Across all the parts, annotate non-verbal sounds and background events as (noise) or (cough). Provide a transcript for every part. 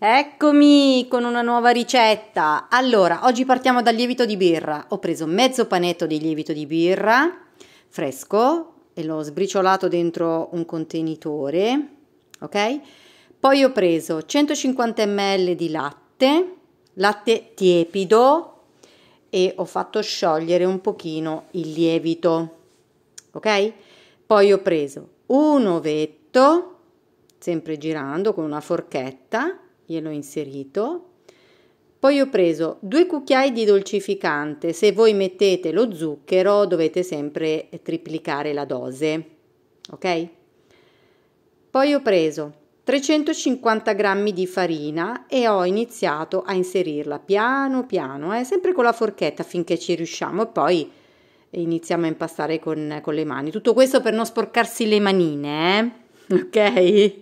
Eccomi con una nuova ricetta. Allora, oggi partiamo dal lievito di birra. Ho preso mezzo panetto di lievito di birra fresco e l'ho sbriciolato dentro un contenitore, ok? Poi ho preso 150 ml di latte, latte tiepido e ho fatto sciogliere un pochino il lievito, ok? Poi ho preso un ovetto, sempre girando con una forchetta gliel'ho inserito. Poi ho preso due cucchiai di dolcificante, se voi mettete lo zucchero dovete sempre triplicare la dose, ok? Poi ho preso 350 g di farina e ho iniziato a inserirla piano piano, eh, sempre con la forchetta finché ci riusciamo e poi iniziamo a impastare con, con le mani. Tutto questo per non sporcarsi le manine, eh? (laughs) ok?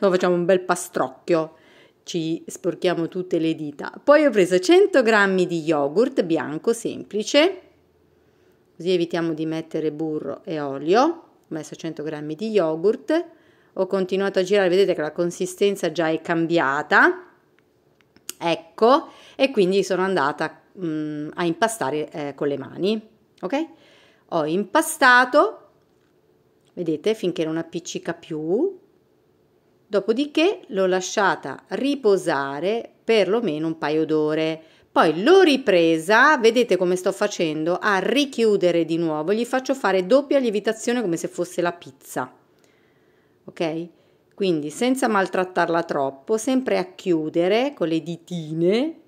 (laughs) Lo facciamo un bel pastrocchio ci sporchiamo tutte le dita. Poi ho preso 100 g di yogurt bianco semplice, così evitiamo di mettere burro e olio. Ho messo 100 g di yogurt, ho continuato a girare, vedete che la consistenza già è cambiata. Ecco, e quindi sono andata mh, mm, a impastare eh, con le mani, ok? Ho impastato, vedete, finché non appiccica più, Dopodiché l'ho lasciata riposare perlomeno un paio d'ore. Poi l'ho ripresa, vedete come sto facendo, a richiudere di nuovo, gli faccio fare doppia lievitazione come se fosse la pizza. Ok? Quindi senza maltrattarla troppo, sempre a chiudere con le ditine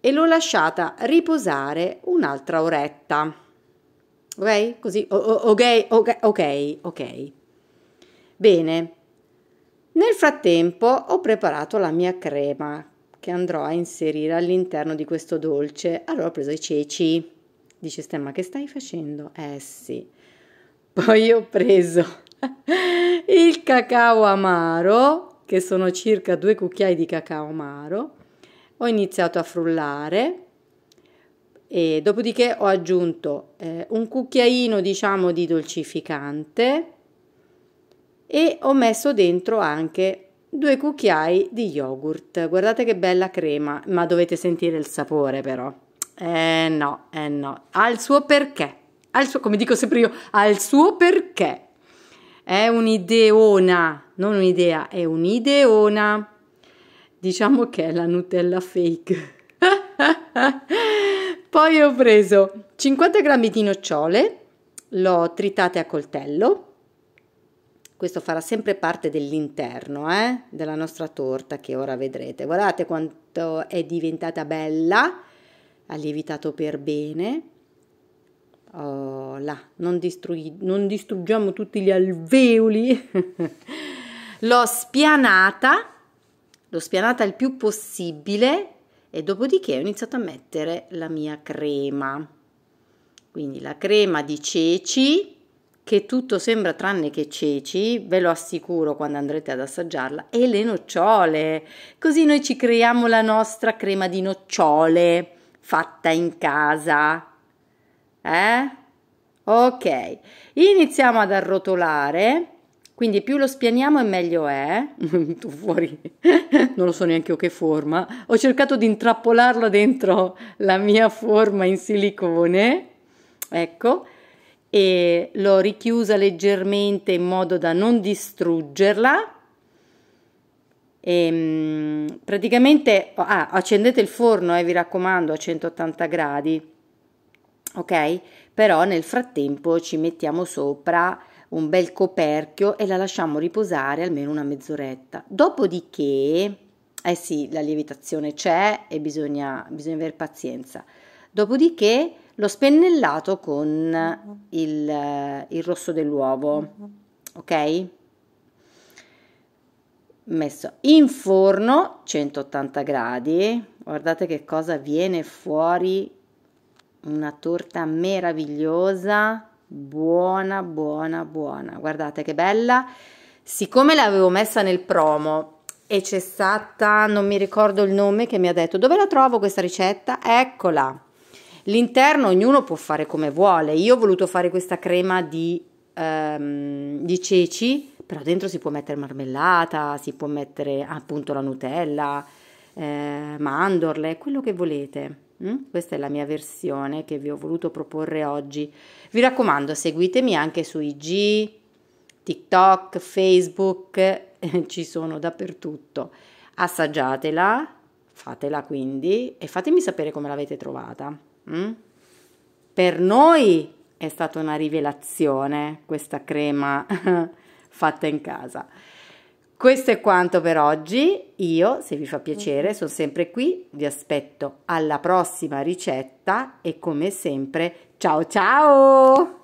e l'ho lasciata riposare un'altra oretta. Ok? Così, ok, ok, ok. okay. Bene, nel frattempo ho preparato la mia crema che andrò a inserire all'interno di questo dolce. Allora ho preso i ceci. Dice Stemma, che stai facendo? Eh sì. (laughs) Poi ho preso (laughs) il cacao amaro, che sono circa due cucchiai di cacao amaro. Ho iniziato a frullare e dopodiché ho aggiunto eh, un cucchiaino, diciamo, di dolcificante e ho messo dentro anche due cucchiai di yogurt. Guardate che bella crema, ma dovete sentire il sapore però. Eh no, eh no, ha il suo perché, al suo, come dico sempre io, ha il suo perché. È un'ideona, non un'idea, è un'ideona. Diciamo che è la Nutella fake. (laughs) Poi ho preso 50 g di nocciole, l'ho tritate a coltello, questo farà sempre parte dell'interno eh? della nostra torta che ora vedrete. Guardate quanto è diventata bella, ha lievitato per bene. Oh, là, non, distruggi, non distruggiamo tutti gli alveoli. (laughs) l'ho spianata, l'ho spianata il più possibile e dopodiché ho iniziato a mettere la mia crema. Quindi la crema di ceci che tutto sembra tranne che ceci, ve lo assicuro quando andrete ad assaggiarla, e le nocciole. Così noi ci creiamo la nostra crema di nocciole fatta in casa. Eh? Ok, iniziamo ad arrotolare. Quindi più lo spianiamo e meglio è. (laughs) tu fuori, non lo so neanche io che forma. Ho cercato di intrappolarlo dentro la mia forma in silicone. Ecco, e l'ho richiusa leggermente in modo da non distruggerla. E, ehm, praticamente oh, ah, accendete il forno, eh, vi raccomando, a 180 gradi, ok? Però nel frattempo ci mettiamo sopra un bel coperchio e la lasciamo riposare almeno una mezz'oretta. Dopodiché, eh sì, la lievitazione c'è e bisogna, bisogna avere pazienza. Dopodiché L'ho spennellato con mm-hmm. il, eh, il rosso dell'uovo, mm-hmm. ok? Messo in forno 180 gradi, guardate che cosa viene fuori, una torta meravigliosa, buona, buona, buona, guardate che bella, siccome l'avevo messa nel promo e c'è stata, non mi ricordo il nome che mi ha detto, dove la trovo questa ricetta? Eccola! L'interno ognuno può fare come vuole. Io ho voluto fare questa crema di, ehm, di ceci, però dentro si può mettere marmellata, si può mettere appunto la Nutella, eh, mandorle, quello che volete. Mm? Questa è la mia versione che vi ho voluto proporre oggi. Vi raccomando, seguitemi anche su IG, TikTok, Facebook, (laughs) ci sono dappertutto. Assaggiatela Fatela quindi e fatemi sapere come l'avete trovata. Mm? Per noi è stata una rivelazione questa crema (laughs) fatta in casa. Questo è quanto per oggi. Io, se vi fa piacere, mm-hmm. sono sempre qui, vi aspetto alla prossima ricetta e come sempre, ciao ciao!